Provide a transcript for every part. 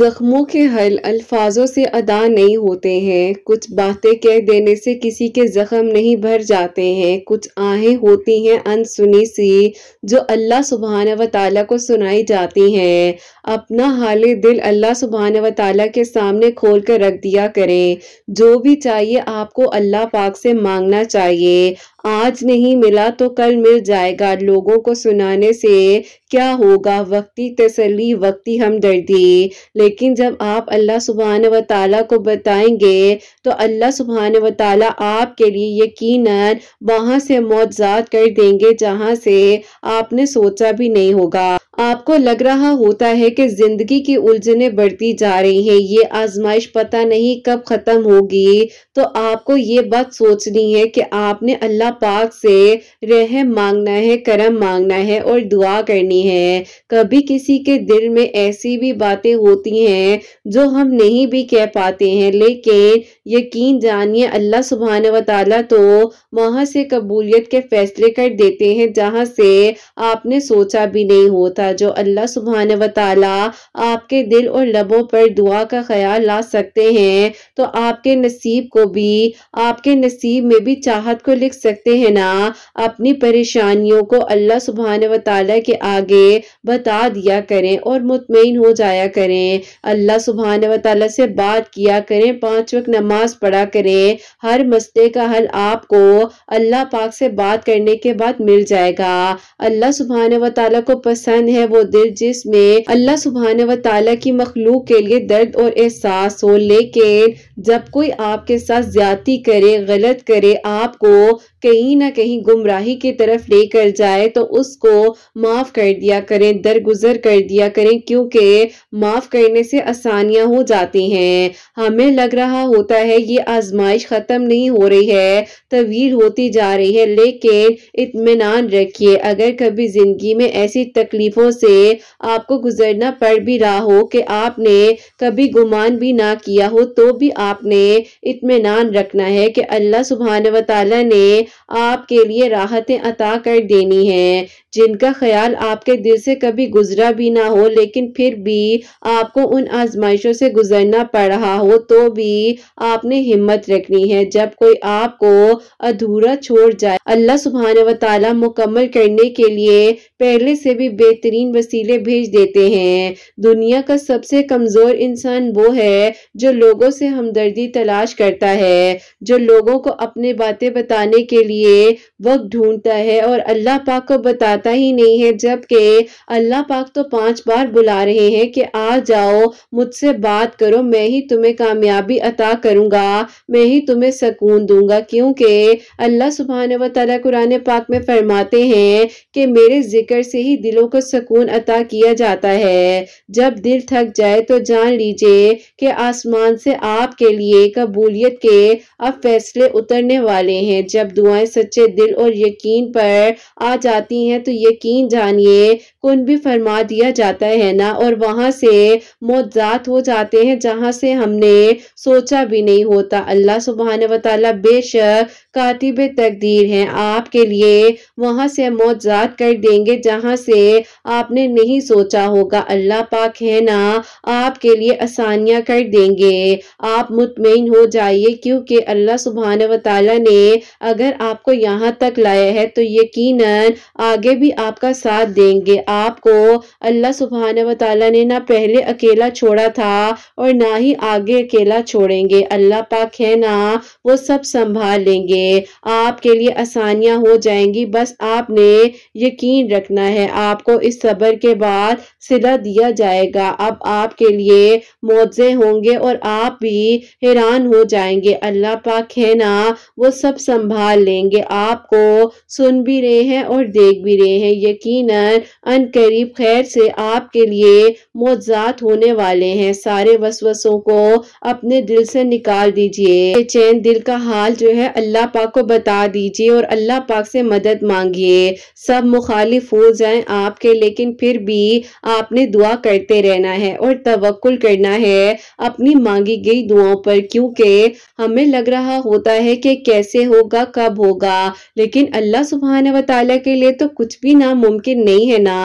जख्मों के हल अल्फाजों से अदा नहीं होते हैं कुछ बातें कह देने से किसी के ज़ख्म नहीं भर जाते हैं कुछ आहें होती हैं अनसुनी सी जो अल्लाह सुबहान व ताली को सुनाई जाती हैं अपना हाल दिल अल्लाह सुबहान व ताली के सामने खोल कर रख दिया करें जो भी चाहिए आपको अल्लाह पाक से मांगना चाहिए आज नहीं मिला तो कल मिल जाएगा लोगों को सुनाने से क्या होगा वक्ती तसली वक्ती हमदर्दी लेकिन जब आप अल्लाह सुबहान व ताली को बताएंगे तो अल्लाह सुबहान व ताली आपके लिए यकीन वहाँ से मौजात कर देंगे जहाँ से आपने सोचा भी नहीं होगा आपको लग रहा होता है कि जिंदगी की उलझने बढ़ती जा रही हैं ये आजमाइश पता नहीं कब खत्म होगी तो आपको ये बात सोचनी है कि आपने अल्लाह पाक से रहम मांगना है करम मांगना है और दुआ करनी है कभी किसी के दिल में ऐसी भी बातें होती हैं जो हम नहीं भी कह पाते हैं लेकिन यकीन जानिए अल्लाह सुबहान व तो वहाँ से कबूलियत के फैसले कर देते हैं जहाँ से आपने सोचा भी नहीं होता जो अल्लाह सुबहान व आपके दिल और लबों पर दुआ का ख्याल ला सकते हैं तो आपके नसीब को भी आपके नसीब में भी चाहत को लिख सकते हैं ना अपनी परेशानियों को अल्लाह सुबहान व के आगे बता दिया करें और मुतमिन हो जाया करें अल्लाह सुबहान व से बात किया करें पाँच वक्त नमाज पढ़ा करें हर मसले का हल आपको अल्लाह पाक से बात करने के बाद मिल जाएगा अल्लाह सुबहान व को पसंद है वो दिल जिसमें अल्लाह सुबहान व की मखलूक के लिए दर्द और एहसास हो लेकिन जब कोई आपके साथ साथ ज्यादा करे गलत करे आपको कहीं ना कहीं गुमराही की तरफ लेकर जाए तो उसको माफ़ कर दिया करें दरगुजर कर दिया करें क्योंकि माफ़ करने से आसानियां हो जाती हैं हमें लग रहा होता है ये आजमाइश ख़त्म नहीं हो रही है तवील होती जा रही है लेकिन इतमान रखिए अगर कभी ज़िंदगी में ऐसी तकलीफ़ों से आपको गुजरना पड़ भी रहा हो कि आपने कभी गुमान भी ना किया हो तो भी आपने इतमान इतमान रखना है कि अल्लाह सुबहान व ताली ने आपके लिए राहतें अता कर देनी है जिनका ख्याल आपके दिल से कभी गुजरा भी ना हो लेकिन फिर भी आपको उन आजमाइशों से गुजरना पड़ रहा हो तो भी आपने हिम्मत रखनी है जब कोई आपको अधूरा छोड़ जाए अल्लाह सुबहान व मुकम्मल करने के लिए पहले से भी बेहतरीन वसीले भेज देते हैं दुनिया का सबसे कमज़ोर इंसान वो है जो लोगों से हमदर्दी तलाश करता है जो लोगों को अपने बातें बताने के लिए वक्त ढूंढता है और अल्लाह पाक को बता आता ही नहीं है जबकि अल्लाह पाक तो पांच बार बुला रहे हैं कि आ जाओ मुझसे बात करो मैं ही तुम्हें कामयाबी अता करूंगा मैं ही तुम्हें सकून दूंगा क्योंकि अल्लाह सुबहान व तला कुरान पाक में फरमाते हैं कि मेरे जिक्र से ही दिलों को सकून अता किया जाता है जब दिल थक जाए तो जान लीजिए कि आसमान से आपके लिए कबूलियत के अब फैसले उतरने वाले हैं जब दुआएं सच्चे दिल और यकीन पर आ जाती हैं तो तो यकीन जानिए कुन भी फरमा दिया जाता है ना और वहां से मोजात हो जाते हैं जहां से हमने सोचा भी नहीं होता अल्लाह सुबहान वाली बेशक कातिब तकदीर हैं आपके लिए वहाँ से जात कर देंगे जहाँ से आपने नहीं सोचा होगा अल्लाह पाक है ना आपके लिए आसानियाँ कर देंगे आप मुतमिन हो जाइए क्योंकि अल्लाह सुबहान वाली ने अगर आपको यहाँ तक लाया है तो यकीन आगे भी आपका साथ देंगे आपको अल्लाह सुबहान वाली ने ना पहले अकेला छोड़ा था और ना ही आगे अकेला छोड़ेंगे अल्लाह पाक है ना वो सब संभाल लेंगे लिए आपके लिए आसानियां हो जाएंगी बस आपने यकीन रखना है आपको इस सबर के बाद सिला दिया जाएगा अब आपके लिए मुआवजे होंगे और आप भी हैरान हो जाएंगे अल्लाह पाक है ना वो सब संभाल लेंगे आपको सुन भी रहे हैं और देख भी रहे हैं यकीन अन करीब खैर से आपके लिए मुआवजात होने वाले हैं सारे वसवसों को अपने दिल से निकाल दीजिए चैन दिल का हाल जो है अल्लाह पाक को बता दीजिए और अल्लाह पाक से मदद मांगिए सब मुखालिफ हो जाएं आपके लेकिन फिर भी आपने दुआ करते रहना है और तवक्ल करना है अपनी मांगी गई दुआओं पर क्योंकि हमें लग रहा होता है कि कैसे होगा कब होगा लेकिन अल्लाह सुबहान वाली के लिए तो कुछ भी नामुमकिन नहीं है ना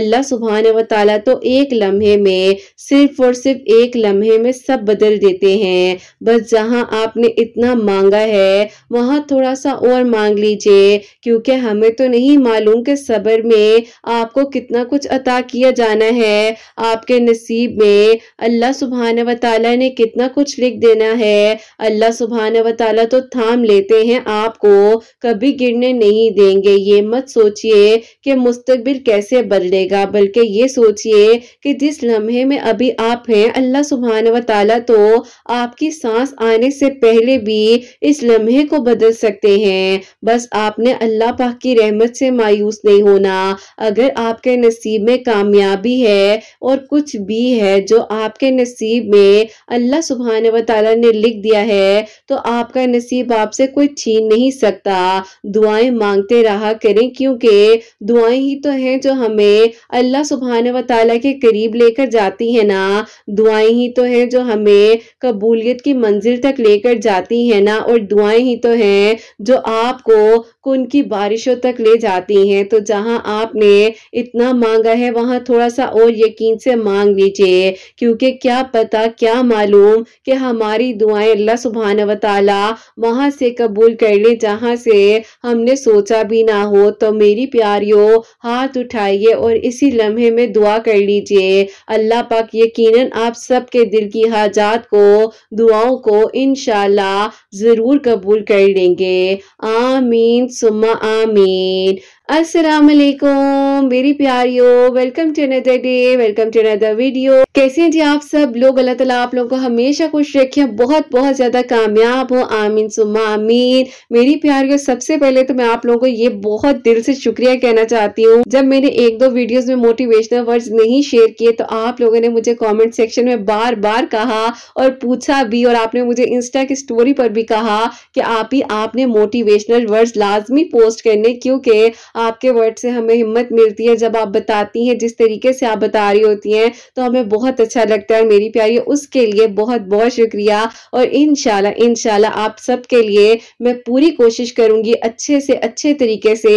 अल्लाह सुबहान वाली तो एक लम्हे में सिर्फ और सिर्फ एक लम्हे में सब बदल देते हैं बस जहाँ आपने इतना मांगा है वहाँ यहाँ थोड़ा सा और मांग लीजिए क्योंकि हमें तो नहीं मालूम कि सबर में आपको कितना कुछ अता किया जाना है आपके नसीब में अल्लाह सुबहान व ताली ने कितना कुछ लिख देना है अल्लाह सुबहान व ताली तो थाम लेते हैं आपको कभी गिरने नहीं देंगे ये मत सोचिए कि मुस्तबिल कैसे बदलेगा बल्कि ये सोचिए कि जिस लम्हे में अभी आप हैं अल्लाह सुबहान व ताली तो आपकी सांस आने से पहले भी इस लम्हे को बदल बदल सकते हैं बस आपने अल्लाह पाक की रहमत से मायूस नहीं होना अगर आपके नसीब में कामयाबी है और कुछ भी है जो आपके नसीब में अल्लाह सुबहान व ने लिख दिया है तो आपका नसीब आपसे कोई छीन नहीं सकता दुआएं मांगते रहा करें क्योंकि दुआएं ही तो हैं जो हमें अल्लाह सुबहान व के करीब लेकर जाती है ना दुआएं ही तो हैं जो हमें कबूलियत की मंजिल तक लेकर जाती है ना और दुआएं ही तो हैं हैं जो आपको आपको उनकी बारिशों तक ले जाती हैं तो जहां आपने इतना मांगा है वहां थोड़ा सा और यकीन से मांग लीजिए क्योंकि क्या पता क्या मालूम कि हमारी दुआएं अल्लाह सुबहान वाली वहां से कबूल कर ले जहां से हमने सोचा भी ना हो तो मेरी प्यारियों हाथ उठाइए और इसी लम्हे में दुआ कर लीजिए अल्लाह पाक यकीन आप सबके दिल की हाजात को दुआओं को इन ज़रूर कबूल कर लेंगे आमीन summa amin असलकुम मेरी प्यारियों welcome to another day welcome to another video कैसे हैं जी आप सब लोग अल्लाह ताला आप लोगों को हमेशा खुश रखे बहुत बहुत ज्यादा कामयाब हो आमीन सुमा आमीन मेरी प्यारियों सबसे पहले तो मैं आप लोगों को ये बहुत दिल से शुक्रिया कहना चाहती हूँ जब मैंने एक दो वीडियो में मोटिवेशनल वर्ड नहीं शेयर किए तो आप लोगों ने मुझे कॉमेंट सेक्शन में बार बार कहा और पूछा भी और आपने मुझे इंस्टा की स्टोरी पर भी कहा कि आप ही आपने मोटिवेशनल वर्ड लाजमी पोस्ट करने क्योंकि आपके वर्ड से हमें हिम्मत मिलती है जब आप बताती हैं जिस तरीके से आप बता रही होती हैं तो हमें बहुत अच्छा लगता है मेरी प्यारी उसके लिए बहुत बहुत शुक्रिया और इन शाला आप सबके लिए मैं पूरी कोशिश करूंगी अच्छे से अच्छे तरीके से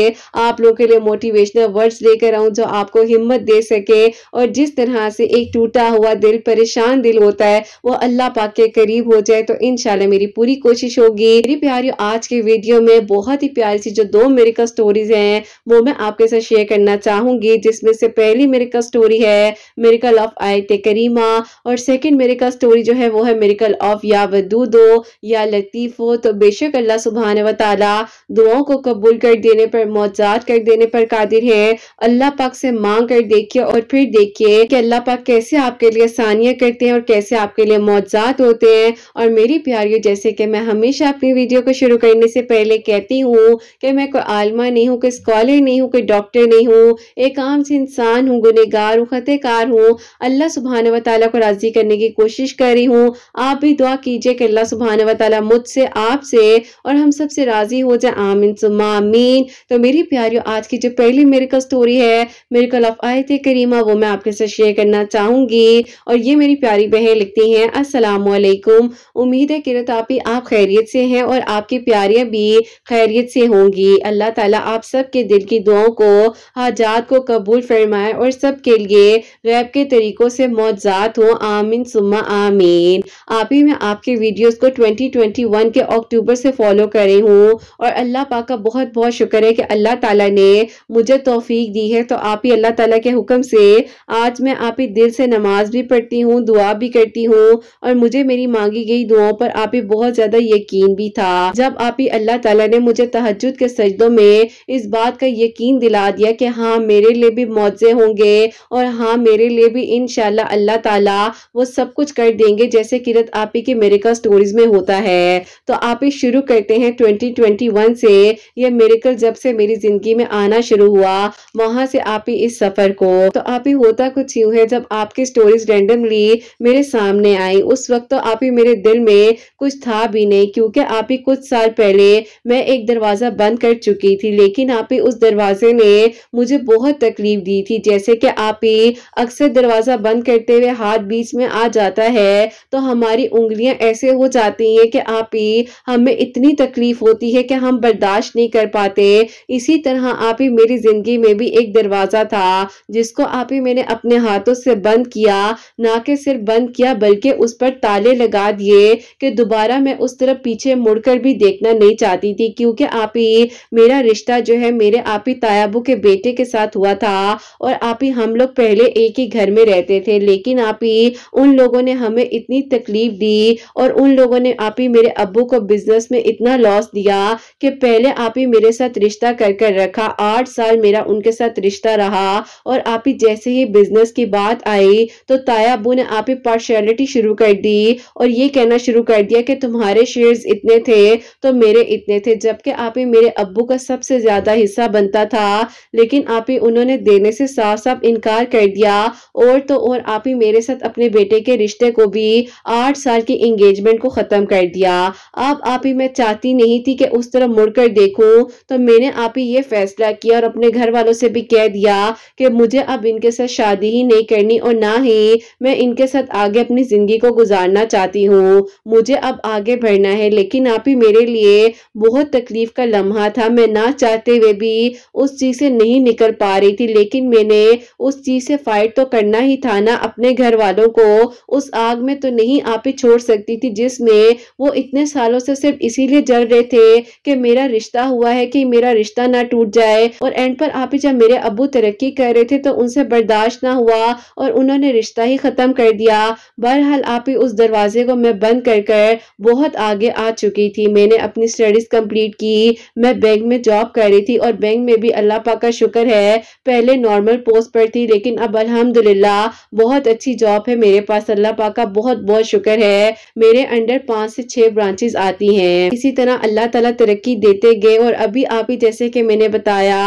आप लोगों के लिए मोटिवेशनल वर्ड्स लेकर आऊँ जो आपको हिम्मत दे सके और जिस तरह से एक टूटा हुआ दिल परेशान दिल होता है वो अल्लाह पाक के करीब हो जाए तो इनशाला मेरी पूरी कोशिश होगी मेरी प्यारी आज के वीडियो में बहुत ही प्यारी सी जो दो का स्टोरीज हैं वो मैं आपके साथ शेयर करना चाहूंगी जिसमें से पहली मेरे का स्टोरी है मेरिकल ऑफ आयत करीमा और सेकेंड मेरे का स्टोरी जो है वो है मेरिकल ऑफ या वदूदो या लतीफ़ो तो बेशक अल्लाह सुबहान वाली दुआओं को कबूल कर देने पर मौजाद कर देने पर कादिर है अल्लाह पाक से मांग कर देखिए और फिर देखिए कि अल्लाह पाक कैसे आपके लिए सानिया करते हैं और कैसे आपके लिए मौजाद होते हैं और मेरी प्यारियों जैसे कि मैं हमेशा अपनी वीडियो को शुरू करने से पहले कहती हूँ कि मैं कोई आलमा नहीं हूँ कोई स्कॉलर नहीं हूँ कोई डॉक्टर नहीं हूँ एक आम से इंसान हूँ गुनहगार हूँ खतेकार हूँ अल्लाह सुबहान व ताली को राज़ी करने की कोशिश कर रही हूँ आप भी दुआ कीजिए कि अल्लाह सुबहान व ताली मुझसे आपसे और हम सबसे राज़ी हो जाए आमिन सुमा आमीन तो मेरी प्यारी आज की जो पहली मेरिकल स्टोरी है मेरिकल ऑफ आयत करीमा वो मैं आपके साथ शेयर करना चाहूँगी और ये मेरी प्यारी बहन लिखती हैं असलकुम उम्मीद है किरत आप आप खैरियत से हैं और आपकी प्यारियाँ भी खैरियत से होंगी अल्लाह ताला आप सब के दिल की दुआओं को हाजात को कबूल फरमाए और सबके लिए गैब के तरीकों से मौजात हो आमीन सुमा आमीन आप ही मैं आपके वीडियोस को 2021 के अक्टूबर से फॉलो करे हूँ और अल्लाह पाक का बहुत बहुत शुक्र है कि अल्लाह ताला ने मुझे तोफीक दी है तो आप ही अल्लाह ताला के हुक्म से आज मैं आप ही दिल से नमाज भी पढ़ती हूँ दुआ भी करती हूँ और मुझे मेरी मांगी गई दुआओं पर आप ही बहुत ज्यादा यकीन भी था जब आप ही अल्लाह तला ने मुझे तहजद के सजदों में इस बात बात का यकीन दिला दिया कि हाँ मेरे लिए भी मुआवजे होंगे और हाँ मेरे लिए भी इन अल्लाह ताला वो सब कुछ कर देंगे जैसे किरत आप ही के मेरिकल स्टोरीज में होता है तो आप ही शुरू करते हैं 2021 से यह मेरिकल जब से मेरी जिंदगी में आना शुरू हुआ वहां से आप ही इस सफर को तो आप ही होता कुछ यूँ है जब आपकी स्टोरीज रेंडमली मेरे सामने आई उस वक्त तो आप ही मेरे दिल में कुछ था भी नहीं क्योंकि आप ही कुछ साल पहले मैं एक दरवाजा बंद कर चुकी थी लेकिन आप हुई उस दरवाजे ने मुझे बहुत तकलीफ दी थी जैसे कि आप ही अक्सर दरवाजा बंद करते हुए हाथ बीच में आ जाता है तो हमारी उंगलियां ऐसे हो जाती हैं कि आप ही हमें इतनी तकलीफ होती है कि हम बर्दाश्त नहीं कर पाते इसी तरह आप ही मेरी जिंदगी में भी एक दरवाजा था जिसको आप ही मैंने अपने हाथों से बंद किया ना कि सिर्फ बंद किया बल्कि उस पर ताले लगा दिए कि दोबारा मैं उस तरफ पीछे मुड़कर भी देखना नहीं चाहती थी क्योंकि आप ही मेरा रिश्ता जो है मेरे मेरे आपी तायाबू के बेटे के साथ हुआ था और आपी हम लोग पहले एक ही घर में रहते थे लेकिन आपी उन लोगों ने हमें इतनी तकलीफ दी और उन लोगों ने आपी मेरे अबू को बिजनेस में इतना लॉस दिया कि पहले आपी मेरे साथ रिश्ता कर कर रखा आठ साल मेरा उनके साथ रिश्ता रहा और आपी जैसे ही बिजनेस की बात आई तो तायाबू ने आपी पार्शलिटी शुरू कर दी और ये कहना शुरू कर दिया कि तुम्हारे शेयर्स इतने थे तो मेरे इतने थे जबकि आपी मेरे अबू का सबसे ज्यादा हिस्सा हिस्सा बनता था लेकिन आप ही उन्होंने देने से साफ साफ इनकार कर दिया और तो और आप ही मेरे साथ अपने बेटे के रिश्ते को भी आठ साल की इंगेजमेंट को ख़त्म कर दिया अब आप ही मैं चाहती नहीं थी कि उस तरफ मुड़कर देखूं तो मैंने आप ही ये फैसला किया और अपने घर वालों से भी कह दिया कि मुझे अब इनके साथ शादी ही नहीं करनी और ना ही मैं इनके साथ आगे अपनी ज़िंदगी को गुजारना चाहती हूँ मुझे अब आगे बढ़ना है लेकिन आप ही मेरे लिए बहुत तकलीफ का लम्हा था मैं ना चाहते हुए भी भी उस चीज से नहीं निकल पा रही थी लेकिन मैंने उस चीज से फाइट तो करना ही था ना अपने घर वालों को उस आग में तो नहीं आप ही छोड़ सकती थी जिसमें वो इतने सालों से सिर्फ इसीलिए जल रहे थे कि मेरा रिश्ता हुआ है कि मेरा रिश्ता ना टूट जाए और एंड पर आप ही जब मेरे अबू तरक्की कर रहे थे तो उनसे बर्दाश्त ना हुआ और उन्होंने रिश्ता ही खत्म कर दिया बहरहाल आप ही उस दरवाजे को मैं बंद कर कर बहुत आगे आ चुकी थी मैंने अपनी स्टडीज कंप्लीट की मैं बैंक में जॉब कर रही थी और बैंक में भी अल्लाह पाक का शुक्र है पहले नॉर्मल पोस्ट पर थी लेकिन अब अल्हम्दुलिल्लाह बहुत अच्छी जॉब है मेरे पास अल्लाह पाक का बहुत बहुत शुक्र है मेरे अंडर पाँच से छह ब्रांचेज आती हैं इसी तरह अल्लाह तला तरक्की देते गए और अभी आप ही जैसे की मैंने बताया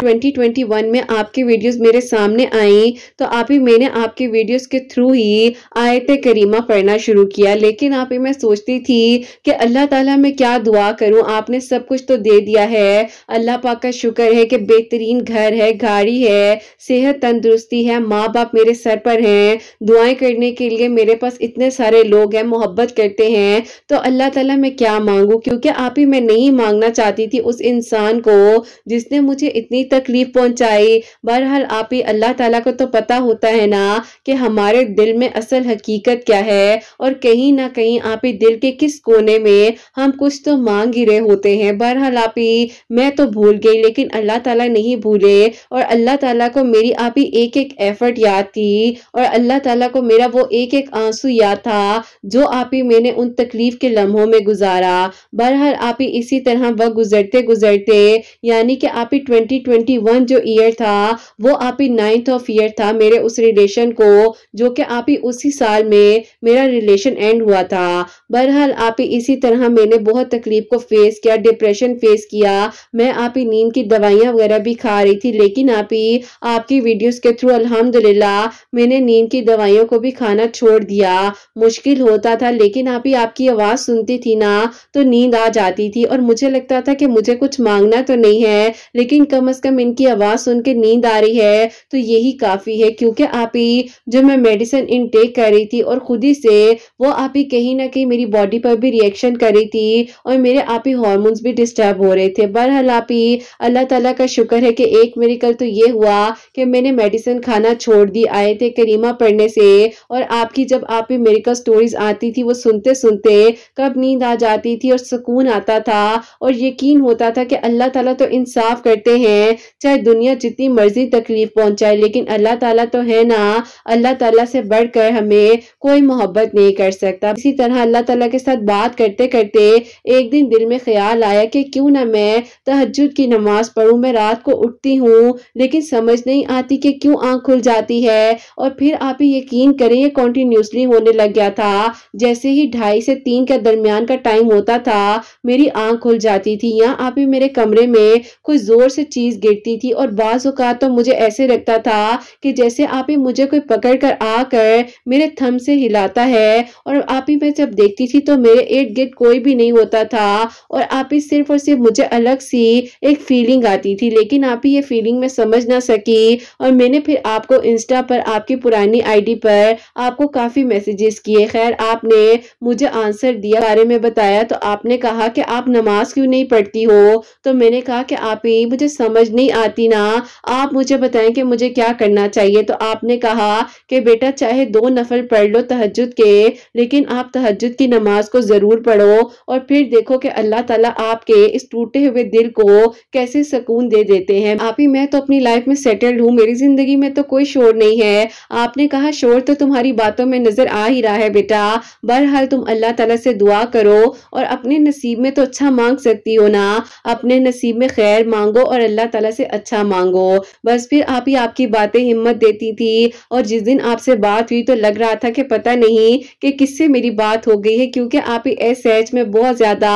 वन में आपकी वीडियोज मेरे सामने आई तो आप ही मैंने आपकी वीडियोज के थ्रू ही आयत करीमा पढ़ना शुरू किया लेकिन आप ही मैं सोचती थी कि अल्लाह ताला मैं क्या दुआ करूं आपने सब कुछ तो दे दिया है अल्लाह पाक का शुक्र है है कि बेहतरीन घर है गाड़ी है सेहत तंदुरुस्ती है माँ बाप मेरे सर पर हैं दुआएं करने के लिए मेरे पास इतने सारे लोग हैं मोहब्बत करते हैं तो अल्लाह ताला मैं क्या मांगू क्योंकि आप ही मैं नहीं मांगना चाहती थी उस इंसान को जिसने मुझे इतनी तकलीफ पहुंचाई बहरहाल आप ही अल्लाह ताला को तो पता होता है ना कि हमारे दिल में असल हकीकत क्या है और कहीं ना कहीं आप ही दिल के किस कोने में हम कुछ तो मांग ही रहे होते हैं बहरहाल आप ही मैं तो भूल गई लेकिन अल्लाह अल्लाह ताला नहीं भूले और अल्लाह ताला को मेरी ही एक एक एफर्ट याद थी और अल्लाह ताला को मेरा वो एक एक आंसू याद था जो आप ही मैंने उन तकलीफ के लम्हों में गुजारा बहरहाल आप ही इसी तरह वह गुजरते गुजरते यानी कि आप ही ट्वेंटी ट्वेंटी वन जो ईयर था वो आप ही नाइन्थ ऑफ ईयर था मेरे उस रिलेशन को जो कि आप ही उसी साल में मेरा रिलेशन एंड हुआ था बहरहाल आप ही इसी तरह मैंने बहुत तकलीफ को फेस किया डिप्रेशन फेस किया मैं आप ही नींद की दवाइयाँ दवाइयाँ वगैरह भी खा रही थी लेकिन आप ही आपकी वीडियोस के थ्रू अल्हम्दुलिल्लाह मैंने नींद की दवाइयों को भी खाना छोड़ दिया मुश्किल होता था लेकिन आप ही आपकी आवाज़ सुनती थी ना तो नींद आ जाती थी और मुझे लगता था कि मुझे कुछ मांगना तो नहीं है लेकिन कम अज़ कम इनकी आवाज़ सुन के नींद आ रही है तो यही काफ़ी है क्योंकि आप ही जो मैं मेडिसिन इनटेक कर रही थी और खुद ही से वो आप ही कहीं ना कहीं मेरी बॉडी पर भी रिएक्शन कर रही थी और मेरे आप ही हॉर्मोन्स भी डिस्टर्ब हो रहे थे बहरहाल आप ही अल्लाह अल्लाह का शुक्र है कि एक मेरिकल तो ये हुआ कि मैंने मेडिसिन खाना छोड़ दी आए थे करीमा पढ़ने से और आपकी जब आप पे मेरिकल स्टोरीज आती थी वो सुनते सुनते कब नींद आ जाती थी और सुकून आता था और यकीन होता था कि अल्लाह ताला तो इंसाफ करते हैं चाहे दुनिया जितनी मर्जी तकलीफ पहुंचाए लेकिन अल्लाह ताला तो है ना अल्लाह ताला से बढ़कर हमें कोई मोहब्बत नहीं कर सकता इसी तरह अल्लाह ताला के साथ बात करते करते एक दिन दिल में ख्याल आया कि क्यों ना मैं तहजद की नमाज पढ़ू हूँ मैं रात को उठती हूँ लेकिन समझ नहीं आती कि क्यों आँख खुल जाती है और फिर आप ही यकीन करें ये कॉन्टीन्यूसली होने लग गया था जैसे ही ढाई से तीन के दरमियान का टाइम होता था मेरी आँख खुल जाती थी या आप ही मेरे कमरे में कोई ज़ोर से चीज़ गिरती थी और बाज़ अवत तो मुझे ऐसे लगता था कि जैसे आप ही मुझे कोई पकड़ कर आकर मेरे थम से हिलाता है और आप ही मैं जब देखती थी तो मेरे इर्द गिर्द कोई भी नहीं होता था और आप ही सिर्फ और सिर्फ मुझे अलग सी एक फीलिंग आती चाहती थी लेकिन आप ही ये फीलिंग में समझ ना सकी और मैंने फिर आपको इंस्टा पर आपकी पुरानी आईडी पर आपको काफ़ी मैसेजेस किए खैर आपने मुझे आंसर दिया बारे में बताया तो आपने कहा कि आप नमाज क्यों नहीं पढ़ती हो तो मैंने कहा कि आप ही मुझे समझ नहीं आती ना आप मुझे बताएं कि मुझे क्या करना चाहिए तो आपने कहा कि बेटा चाहे दो नफल पढ़ लो तहजद के लेकिन आप तहजद की नमाज को ज़रूर पढ़ो और फिर देखो कि अल्लाह तला आपके इस टूटे हुए दिल को कैसे सकून सुकून दे देते हैं आप ही मैं तो अपनी लाइफ में सेटल्ड हूँ मेरी जिंदगी में तो कोई शोर नहीं है आपने कहा शोर तो तुम्हारी बातों में नजर आ ही रहा है बेटा बहरहाल तुम अल्लाह तला से दुआ करो और अपने नसीब में तो अच्छा मांग सकती हो ना अपने नसीब में खैर मांगो और अल्लाह तला से अच्छा मांगो बस फिर आप ही आपकी बातें हिम्मत देती थी और जिस दिन आपसे बात हुई तो लग रहा था कि पता नहीं कि किससे मेरी बात हो गई है क्योंकि आप ही ऐसे में बहुत ज्यादा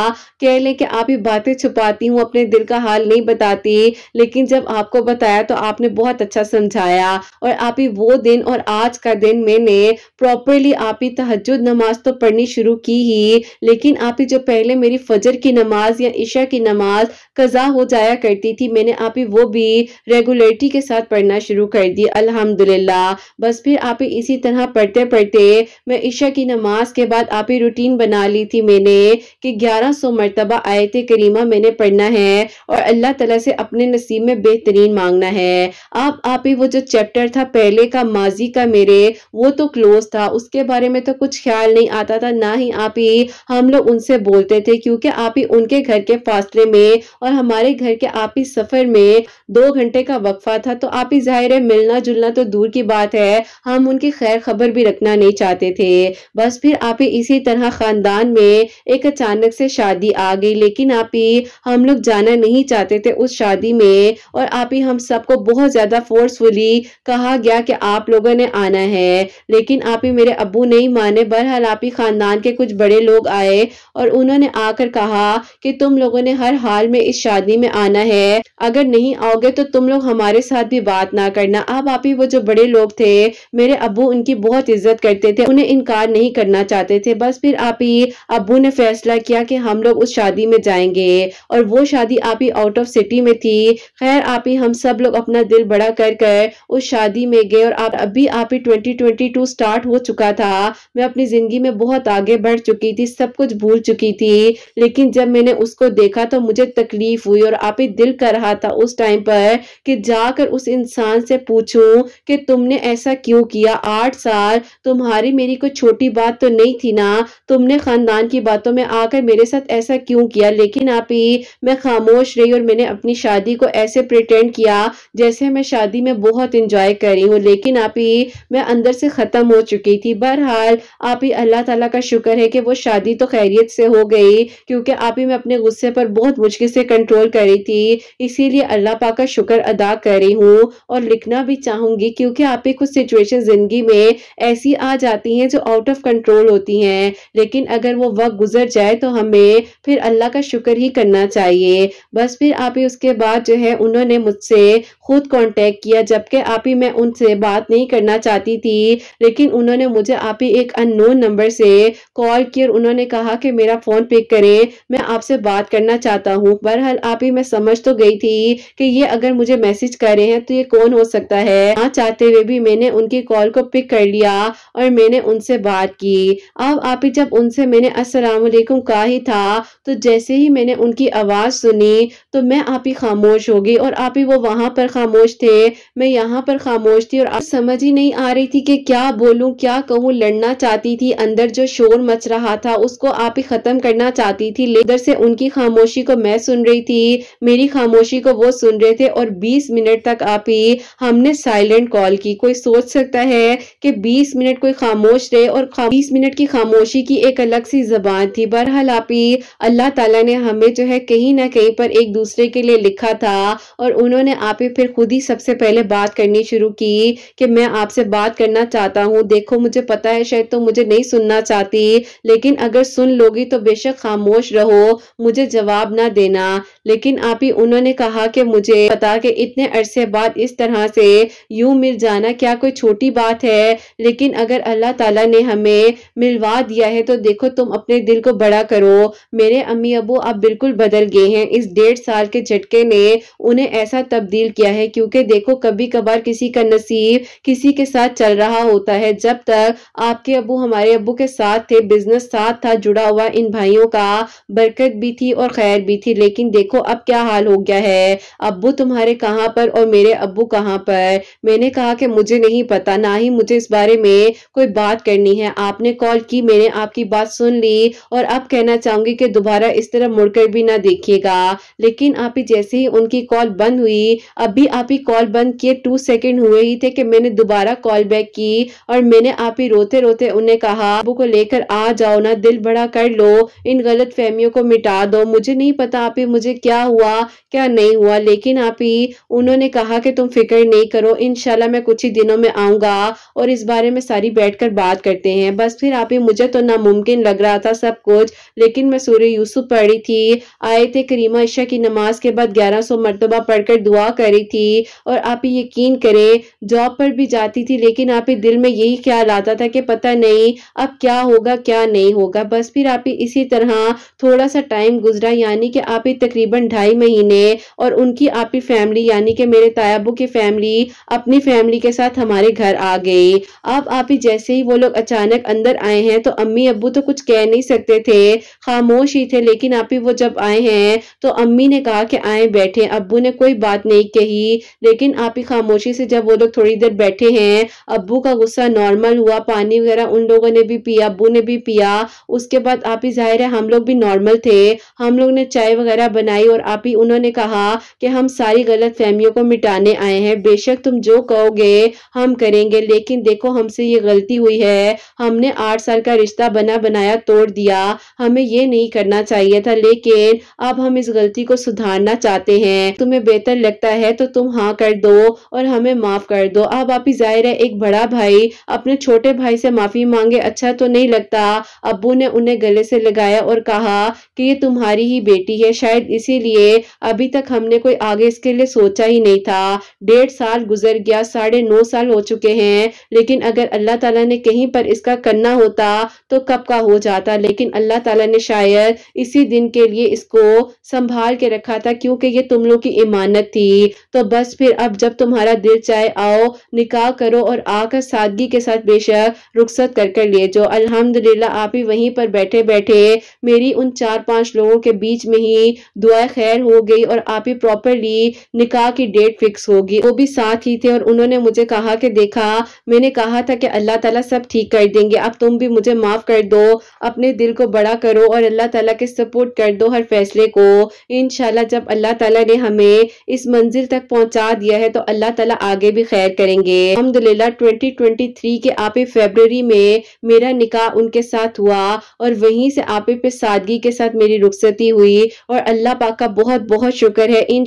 कह लें कि आप ही बातें छुपाती हूँ अपने दिल का हाल नहीं बताती सकती लेकिन जब आपको बताया तो आपने बहुत अच्छा समझाया और आप ही वो दिन और आज का दिन मैंने प्रॉपरली आप ही तहजद नमाज तो पढ़नी शुरू की ही लेकिन आप ही जो पहले मेरी फजर की नमाज या ईशा की नमाज कज़ा हो जाया करती थी मैंने आप ही वो भी रेगुलरिटी के साथ पढ़ना शुरू कर दी अल्हम्दुलिल्लाह बस फिर आप ही इसी तरह पढ़ते पढ़ते मैं ईशा की नमाज के बाद आप ही रूटीन बना ली थी मैंने कि ग्यारह सौ मरतबा आयत करीमा मैंने पढ़ना है और अल्लाह तला से अपने नसीब में बेहतरीन मांगना है आप आप ही वो जो चैप्टर था पहले का माजी का मेरे वो तो क्लोज था उसके बारे में तो कुछ ख्याल नहीं आता था ना ही आप ही हम लोग उनसे बोलते थे क्योंकि आप ही उनके घर के फासले में और हमारे घर के आप ही सफर में दो घंटे का वक्फा था तो आप ही जाहिर है मिलना जुलना तो दूर की बात है हम उनकी खैर खबर भी रखना नहीं चाहते थे बस फिर आप ही इसी तरह खानदान में एक अचानक से शादी आ गई लेकिन आप ही हम लोग जाना नहीं चाहते थे उस शादी में और आप ही हम सबको बहुत ज़्यादा फोर्सफुली कहा गया कि आप लोगों ने आना है लेकिन आप ही मेरे अबू नहीं माने बहरहाल आप ही ख़ानदान के कुछ बड़े लोग आए और उन्होंने आकर कहा कि तुम लोगों ने हर हाल में इस शादी में आना है अगर नहीं आओगे तो तुम लोग हमारे साथ भी बात ना करना अब आप ही वो जो बड़े लोग थे मेरे अबू उनकी बहुत इज्जत करते थे उन्हें इनकार नहीं करना चाहते थे बस फिर आप ही अबू ने फैसला किया कि हम लोग उस शादी में जाएंगे और वो शादी आप ही आउट ऑफ सिटी में थी खैर आप ही हम सब लोग अपना दिल बड़ा कर कर उस शादी में गए और आप अभी आप ही 2022 स्टार्ट हो चुका था मैं अपनी जिंदगी में बहुत आगे बढ़ चुकी थी सब कुछ भूल चुकी थी लेकिन जब मैंने उसको देखा तो मुझे तकलीफ हुई और आप ही दिल कर रहा था उस टाइम पर कि जाकर उस इंसान से पूछूं कि तुमने ऐसा क्यों किया आठ साल तुम्हारी मेरी कोई छोटी बात तो नहीं थी ना तुमने खानदान की बातों में आकर मेरे साथ ऐसा क्यों किया लेकिन आप ही मैं खामोश रही और मैंने अपनी अपनी शादी को ऐसे प्रिटेंड किया जैसे मैं शादी में बहुत इंजॉय कर रही हूँ लेकिन आप ही मैं अंदर से ख़त्म हो चुकी थी बहरहाल आप ही अल्लाह ताला का शुक्र है कि वो शादी तो खैरियत से हो गई क्योंकि आप ही मैं अपने गुस्से पर बहुत मुश्किल से कंट्रोल कर रही थी इसीलिए अल्लाह पाक का शुक्र अदा कर रही हूँ और लिखना भी चाहूँगी क्योंकि आप ही कुछ सिचुएशन ज़िंदगी में ऐसी आ जाती हैं जो आउट ऑफ कंट्रोल होती हैं लेकिन अगर वो वक्त गुजर जाए तो हमें फिर अल्लाह का शुक्र ही करना चाहिए बस फिर आप ही उसके उसके बाद जो है उन्होंने मुझसे खुद कांटेक्ट किया जबकि आप ही मैं उनसे बात नहीं करना चाहती थी लेकिन उन्होंने मुझे आप ही एक अननोन नंबर से कॉल किया और उन्होंने कहा कि मेरा फ़ोन पिक करें मैं आपसे बात करना चाहता हूँ बहरहाल आप ही मैं समझ तो गई थी कि ये अगर मुझे मैसेज कर रहे हैं तो ये कौन हो सकता है ना हाँ, चाहते हुए भी मैंने उनकी कॉल को पिक कर लिया और मैंने उनसे बात की अब आप ही जब उनसे मैंने असलकुम कहा ही था तो जैसे ही मैंने उनकी आवाज़ सुनी तो मैं आप ही खामोश हो गई और आप ही वो वहाँ पर खामोश थे मैं यहाँ पर खामोश थी और समझ ही नहीं आ रही थी कि क्या बोलूँ क्या कहूँ लड़ना चाहती थी अंदर जो शोर मच रहा था उसको आप ही खत्म करना चाहती थी लेदर से उनकी खामोशी को मैं सुन रही थी मेरी खामोशी को वो सुन रहे थे और 20 मिनट तक आप ही हमने साइलेंट कॉल की कोई सोच सकता है कि 20 मिनट कोई खामोश रहे और बीस मिनट की खामोशी की एक अलग सी जबान थी बहरहाल आप ही अल्लाह ताला ने हमें जो है कहीं ना कहीं पर एक दूसरे के लिए लिखा था और उन्होंने आप ही फिर फिर खुद ही सबसे पहले बात करनी शुरू की कि मैं आपसे बात करना चाहता हूँ देखो मुझे पता है शायद तो मुझे नहीं सुनना चाहती लेकिन अगर सुन लोगी तो बेशक खामोश रहो मुझे जवाब ना देना लेकिन आप ही उन्होंने कहा कि मुझे पता कि इतने अरसे बाद इस तरह से यूं मिल जाना क्या कोई छोटी बात है लेकिन अगर अल्लाह ताला ने हमें मिलवा दिया है तो देखो तुम अपने दिल को बड़ा करो मेरे अम्मी अबू अब बिल्कुल बदल गए हैं इस डेढ़ साल के झटके ने उन्हें ऐसा तब्दील किया है क्योंकि देखो कभी कभार किसी का नसीब किसी के साथ चल रहा होता है जब तक आपके अबू हमारे अबू के साथ थे बिजनेस साथ था जुड़ा हुआ इन भाइयों का बरकत भी थी और खैर भी थी लेकिन देखो देखो अब क्या हाल हो गया है अब्बू तुम्हारे कहाँ पर और मेरे अब्बू कहाँ पर मैंने कहा कि मुझे नहीं पता ना ही मुझे इस बारे में कोई बात करनी है आपने कॉल की मैंने आपकी बात सुन ली और अब कहना चाहूंगी कि दोबारा इस तरह मुड़कर भी ना देखिएगा लेकिन आप ही जैसे ही उनकी कॉल बंद हुई अभी आप ही कॉल बंद किए टू सेकेंड हुए ही थे कि मैंने दोबारा कॉल बैक की और मैंने आप ही रोते रोते उन्हें कहा अबू को लेकर आ जाओ ना दिल बड़ा कर लो इन गलत फहमियों को मिटा दो मुझे नहीं पता आप ही मुझे क्या हुआ क्या नहीं हुआ लेकिन आप ही उन्होंने कहा कि तुम फिक्र नहीं करो इनशाला मैं कुछ ही दिनों में आऊंगा और इस बारे में सारी बैठ कर बात करते हैं बस फिर आप ही मुझे तो नामुमकिन लग रहा था सब कुछ लेकिन मैं सूर्य यूसुफ पढ़ी थी आए थे करीमा ईशा की नमाज के बाद ग्यारह सौ मरतबा पढ़कर दुआ करी थी और आप ही यकीन करें जॉब पर भी जाती थी लेकिन आप ही दिल में यही ख्याल आता था कि पता नहीं अब क्या होगा क्या नहीं होगा बस फिर आप ही इसी तरह थोड़ा सा टाइम गुजरा यानी कि आप ही तकरीबन तकरीबन ढाई महीने और उनकी आपकी फैमिली यानी कि मेरे तायाबू की फैमिली अपनी फैमिली के साथ हमारे घर आ गई अब आप ही जैसे ही वो लोग अचानक अंदर आए हैं तो अम्मी अबू तो कुछ कह नहीं सकते थे खामोश ही थे लेकिन आप ही वो जब आए हैं तो अम्मी ने कहा कि आए बैठे अबू ने कोई बात नहीं कही लेकिन आप ही खामोशी से जब वो लोग थोड़ी देर बैठे हैं अबू का गुस्सा नॉर्मल हुआ पानी वगैरह उन लोगों ने भी पिया अबू ने भी पिया उसके बाद आप ही जाहिर है हम लोग भी नॉर्मल थे हम लोग ने चाय वगैरह बनाई आई और आप ही उन्होंने कहा कि हम सारी गलत फहमियों को मिटाने आए हैं बेशक तुम जो कहोगे हम करेंगे लेकिन देखो हमसे ये गलती हुई है हमने आठ साल का रिश्ता बना बनाया तोड़ दिया हमें ये नहीं करना चाहिए था लेकिन अब हम इस गलती को सुधारना चाहते हैं तुम्हें बेहतर लगता है तो तुम हाँ कर दो और हमें माफ कर दो अब आप ही जाहिर है एक बड़ा भाई अपने छोटे भाई से माफी मांगे अच्छा तो नहीं लगता अबू ने उन्हें गले से लगाया और कहा कि ये तुम्हारी ही बेटी है शायद इस इसीलिए अभी तक हमने कोई आगे इसके लिए सोचा ही नहीं था डेढ़ साल गुजर गया साढ़े नौ साल हो चुके हैं लेकिन अगर अल्लाह ताला ने कहीं पर इसका करना होता तो कब का हो जाता लेकिन अल्लाह ताला ने शायद इसी दिन के लिए इसको संभाल के रखा था क्योंकि ये तुम लोग की इमानत थी तो बस फिर अब जब तुम्हारा दिल चाहे आओ निकाह करो और आकर सादगी के साथ बेशक रुखसत कर कर लिए जो अल्हम्दुलिल्लाह आप ही वहीं पर बैठे बैठे मेरी उन चार पांच लोगों के बीच में ही दुआ दुआ खैर हो गई और आप ही प्रॉपरली निकाह की डेट फिक्स होगी वो भी साथ ही थे और उन्होंने मुझे कहा कि देखा मैंने कहा था कि अल्लाह ताला सब ठीक कर देंगे अब तुम भी मुझे माफ़ कर दो अपने दिल को बड़ा करो और अल्लाह ताला के सपोर्ट कर दो हर फैसले को इनशाला जब अल्लाह ताला ने हमें इस मंजिल तक पहुंचा दिया है तो अल्लाह ताला आगे भी खैर करेंगे अलहमदिल्ला 2023 के आप फेबररी में मेरा निकाह उनके साथ हुआ और वहीं से आप पे सादगी के साथ मेरी रुखसती हुई और अल्लाह पाक का बहुत बहुत शुक्र है इन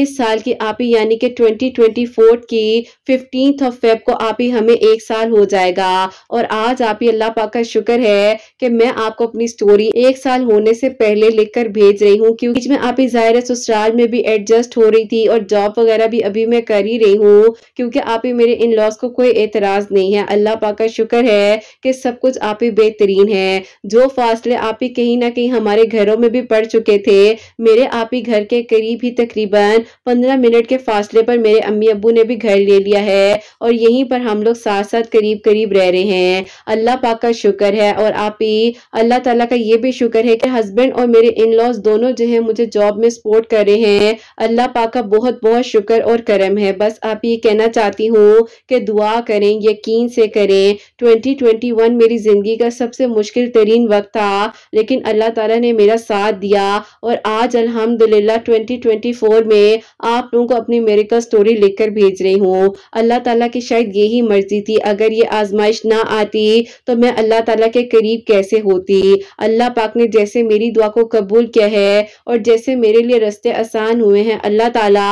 इस साल की आप ही यानी कि 2024 की फिफ्टीन ऑफ फेब को आप ही हमें एक साल हो जाएगा और आज आप ही अल्लाह पाक का शुक्र है कि मैं आपको अपनी स्टोरी एक साल होने से पहले लिखकर भेज रही हूँ क्योंकि मैं आप ही जाहिर ससुराल में भी एडजस्ट हो रही थी और जॉब वगैरह भी अभी मैं कर ही रही हूँ क्योंकि आप ही मेरे इन लॉस को कोई एतराज नहीं है अल्लाह पाक का शुक्र है कि सब कुछ आप ही बेहतरीन है जो फासले आप ही कहीं ना कहीं हमारे घरों में भी पड़ चुके थे मेरे आप ही घर के करीब ही तकरीबन पंद्रह मिनट के फासले पर मेरे अम्मी अबू ने भी घर ले लिया है और यहीं पर हम लोग साथ साथ करीब करीब रह रहे हैं अल्लाह पाक का शुक्र है और आप ही अल्लाह तला का ये भी शुक्र है कि हस्बैंड और मेरे इन लॉज दोनों जो है मुझे जॉब में सपोर्ट कर रहे हैं अल्लाह पाक का बहुत बहुत शुक्र और करम है बस आप ये कहना चाहती हूँ कि दुआ करें यकीन से करें 2021 मेरी ज़िंदगी का सबसे मुश्किल तरीन वक्त था लेकिन अल्लाह ताला ने मेरा साथ दिया और आज अल्हम्दुलिल्लाह 2024 में आप लोगों को अपनी मेरिकल स्टोरी लेकर भेज रही हूँ अल्लाह ताला की शायद यही मर्जी थी अगर ये आजमाइश ना आती तो मैं अल्लाह ताला के करीब कैसे होती अल्लाह पाक ने जैसे मेरी दुआ को कबूल किया है और जैसे मेरे लिए रस्ते आसान हुए हैं अल्लाह ताला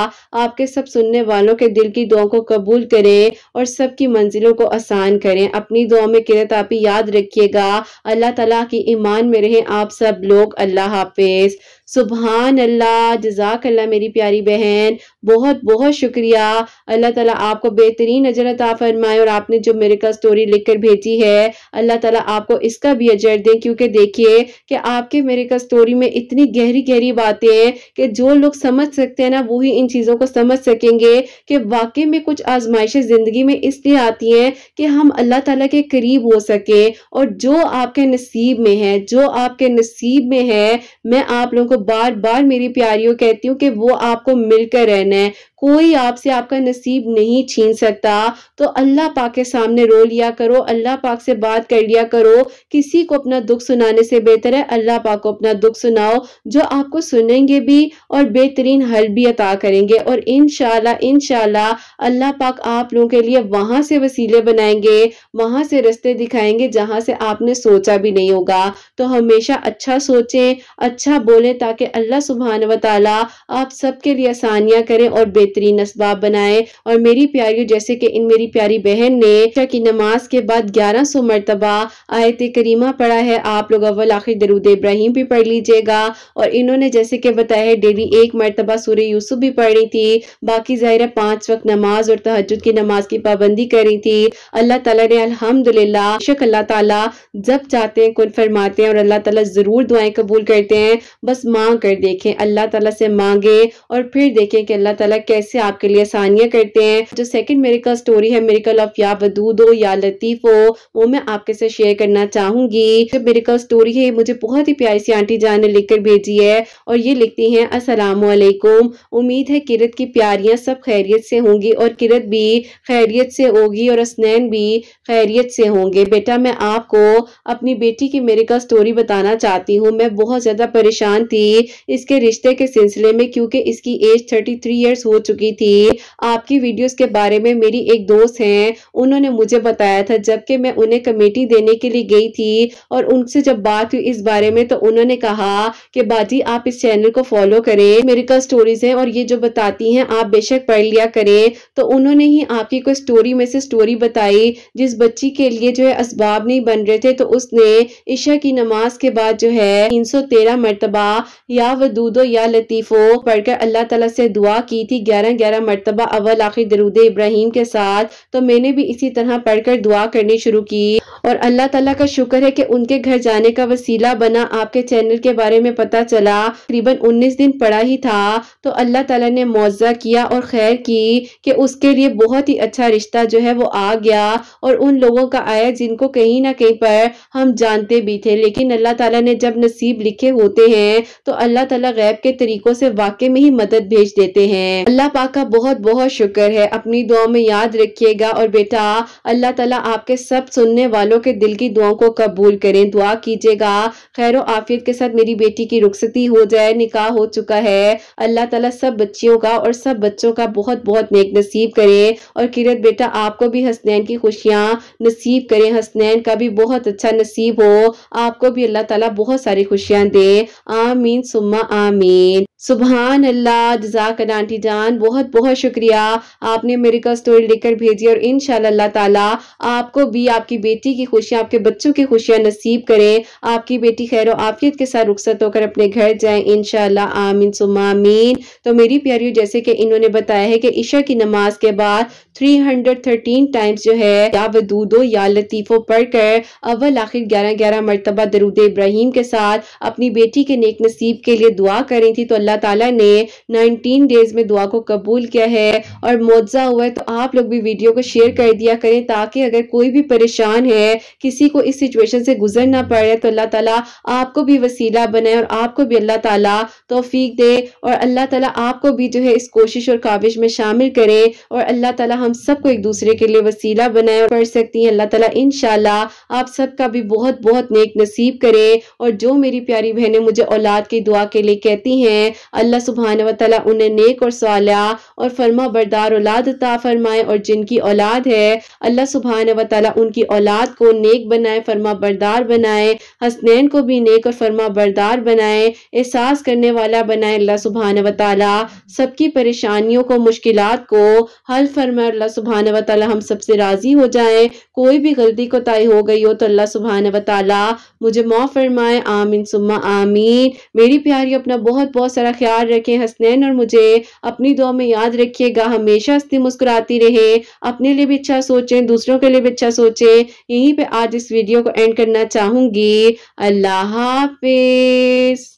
आपके सब सुनने वालों के दिल की दुआ को कबूल करें और सबकी मंजिलों को आसान करें अपनी दुआ में किरत आप ही याद रखिएगा अल्लाह ताला की ईमान में रहें आप सब लोग अल्लाह हाफिज़ सुबहान अल्लाह जजाक अल्लाह मेरी प्यारी बहन बहुत बहुत शुक्रिया अल्लाह ताला आपको बेहतरीन नजर अता फरमाए और आपने जो मेरे का स्टोरी लिख कर भेजी है अल्लाह ताला आपको इसका भी अजर दें क्योंकि देखिए कि आपके मेरे का स्टोरी में इतनी गहरी गहरी बातें हैं कि जो लोग समझ सकते हैं ना वही इन चीज़ों को समझ सकेंगे कि वाकई में कुछ आजमाइशें ज़िंदगी में इसलिए आती हैं कि हम अल्लाह ताला के करीब हो सके और जो आपके नसीब में है जो आपके नसीब में है मैं आप लोगों को बार बार मेरी प्यारियों कहती हूँ कि वो आपको मिलकर रहना bene कोई आपसे आपका नसीब नहीं छीन सकता तो अल्लाह पाक के सामने रो लिया करो अल्लाह पाक से बात कर लिया करो किसी को अपना दुख सुनाने से बेहतर है अल्लाह पाक को अपना दुख सुनाओ जो आपको सुनेंगे भी और बेहतरीन हल भी अता करेंगे और इन शाला अल्लाह पाक आप लोगों के लिए वहां से वसीले बनाएंगे वहां से रस्ते दिखाएंगे जहाँ से आपने सोचा भी नहीं होगा तो हमेशा अच्छा सोचें अच्छा बोलें ताकि अल्लाह सुबहान वाली आप सबके लिए आसानियाँ करें और बेहतरीन इसबाब बनाए और मेरी प्यारी जैसे कि इन मेरी प्यारी बहन ने की नमाज के बाद ग्यारह सौ मरतबा आयत करीमा पढ़ा है आप लोग अव्वल आखिर दरुद इब्राहिम भी पढ़ लीजिएगा और इन्होंने जैसे कि बताया डेली एक मरतबा सूर्य यूसुफ भी पढ़ी थी बाकी ज़ाहिर है पांच वक्त नमाज और तहजद की नमाज की पाबंदी करी थी अल्लाह तला ने अलहमदिल्ला शक अल्लाह तला जब चाहते हैं कुल फरमाते हैं और अल्लाह तला ज़रूर दुआएं कबूल करते हैं बस मांग कर देखें अल्लाह तला से मांगे और फिर देखें कि अल्लाह ताला कैसे आपके लिए आसानियां करते हैं जो सेकंड मेरिकल स्टोरी है मेरिकल ऑफ या वदूद हो या लतीफ हो वो मैं आपके साथ शेयर करना चाहूंगी जो मेरिकल स्टोरी है मुझे बहुत ही प्यारी सी आंटी जान ने लिखकर भेजी है और ये लिखती हैं असलकुम उम्मीद है किरत की प्यारियां सब खैरियत से होंगी और किरत भी खैरियत से होगी और असनैन भी खैरियत से होंगे बेटा मैं आपको अपनी बेटी की मेरिकल स्टोरी बताना चाहती हूँ मैं बहुत ज़्यादा परेशान थी इसके रिश्ते के सिलसिले में क्योंकि इसकी एज थर्टी थ्री ईयर्स हो चुकी थी आपकी वीडियोस के बारे में मेरी एक दोस्त हैं उन्होंने मुझे बताया था जबकि मैं उन्हें कमेटी देने के लिए गई थी और उनसे जब बात हुई इस बारे में तो उन्होंने कहा कि बाजी आप इस चैनल को फॉलो करें मेरिकल स्टोरीज है और ये जो बताती है आप बेशक पढ़ लिया करें तो उन्होंने ही आपकी कोई स्टोरी में से स्टोरी बताई जिस बच्ची के लिए जो है इसबाब नहीं बन रहे थे तो उसने ईशा की नमाज के बाद जो है तीन सौ तेरह मरतबा या वो या लतीफ़ो पढ़कर अल्लाह तला से दुआ की थी ग्यारह ग्यारह मरतबा अव्वल आखिर दरूद इब्राहिम के साथ तो मैंने भी इसी तरह पढ़कर दुआ करनी शुरू की और अल्लाह तला का शुक्र है कि उनके घर जाने का वसीला बना आपके चैनल के बारे में पता चला तकरीबन 19 दिन पड़ा ही था तो अल्लाह तला ने मुआवजा किया और खैर की कि उसके लिए बहुत ही अच्छा रिश्ता जो है वो आ गया और उन लोगों का आया जिनको कहीं ना कहीं पर हम जानते भी थे लेकिन अल्लाह ताला ने जब नसीब लिखे होते हैं तो अल्लाह ताला गैब के तरीकों से वाकई में ही मदद भेज देते हैं अल्लाह अल्लाह पाक का बहुत बहुत शुक्र है अपनी दुआ में याद रखिएगा और बेटा अल्लाह ताला आपके सब सुनने वालों के दिल की दुआओं को कबूल करें दुआ कीजिएगा खैर आफियत के साथ मेरी बेटी की रुखसती हो जाए निकाह हो चुका है अल्लाह ताला सब बच्चियों का और सब बच्चों का बहुत बहुत नेक नसीब करे और किरत बेटा आपको भी हसनैन की खुशियाँ नसीब करें हसनैन का भी बहुत अच्छा नसीब हो आपको भी अल्लाह तला बहुत सारी खुशियाँ दे आमीन सुमा आमीन सुबहान अल्लाह जजाक आंटी जान बहुत बहुत शुक्रिया आपने मेरे का स्टोरी लेकर भेजी और इन अल्लाह ताला आपको भी आपकी बेटी की खुशियाँ आपके बच्चों की खुशियाँ नसीब करें आपकी बेटी खैर आफियत के साथ रुखसत होकर अपने घर जाएं इन आमीन सुमामीन तो मेरी प्यारियों जैसे कि इन्होंने बताया है कि ईशा की नमाज के बाद 313 टाइम्स जो है या वदूदो या लतीफ़ों पढ़कर अव्वल आखिर ग्यारह ग्यारह मरतबा दरूद इब्राहिम के साथ अपनी बेटी के नेक नसीब के लिए दुआ करी थी तो अल्लाह ताला ने 19 डेज में दुआ को कबूल किया है और मुआवजा हुआ है तो आप लोग भी वीडियो को शेयर कर दिया करें ताकि अगर कोई भी परेशान है किसी को इस सिचुएशन से गुजरना पड़े तो अल्लाह तला आपको भी वसीला बनाए और आपको भी अल्लाह तला तोफीक दे और अल्लाह तला आपको भी जो है इस कोशिश और काविश में शामिल करे और अल्लाह तला हम सबको एक दूसरे के लिए वसीला बनाए कर सकती हैं अल्लाह ताला इन आप सबका भी बहुत बहुत नेक नसीब करे और जो मेरी प्यारी बहनें मुझे औलाद की दुआ के लिए कहती हैं अल्लाह सुबहान वाली उन्हें नेक और सवालिया और फर्मा बरदार औलाद फरमाए और जिनकी औलाद है अल्लाह सुबहान वाली उनकी औलाद को नेक बनाए फर्मा बरदार बनाए हसनैन को भी नेक और फर्मा बरदार बनाए एहसास करने वाला बनाए अल्लाह सुबहान वाली सबकी परेशानियों को मुश्किल को हल फरमाए अल्लाह सुबहान व हम सबसे राज़ी हो जाए कोई भी गलती को तय हो गई हो तो अल्लाह सुबहान व मुझे माफ फरमाए आमीन सुम्मा आमीन मेरी प्यारी अपना बहुत बहुत सारा ख्याल रखें हसनैन और मुझे अपनी दुआ में याद रखिएगा हमेशा हंसती मुस्कुराती रहे अपने लिए भी अच्छा सोचें दूसरों के लिए भी अच्छा सोचें यहीं पर आज इस वीडियो को एंड करना चाहूंगी अल्लाह हाफिज़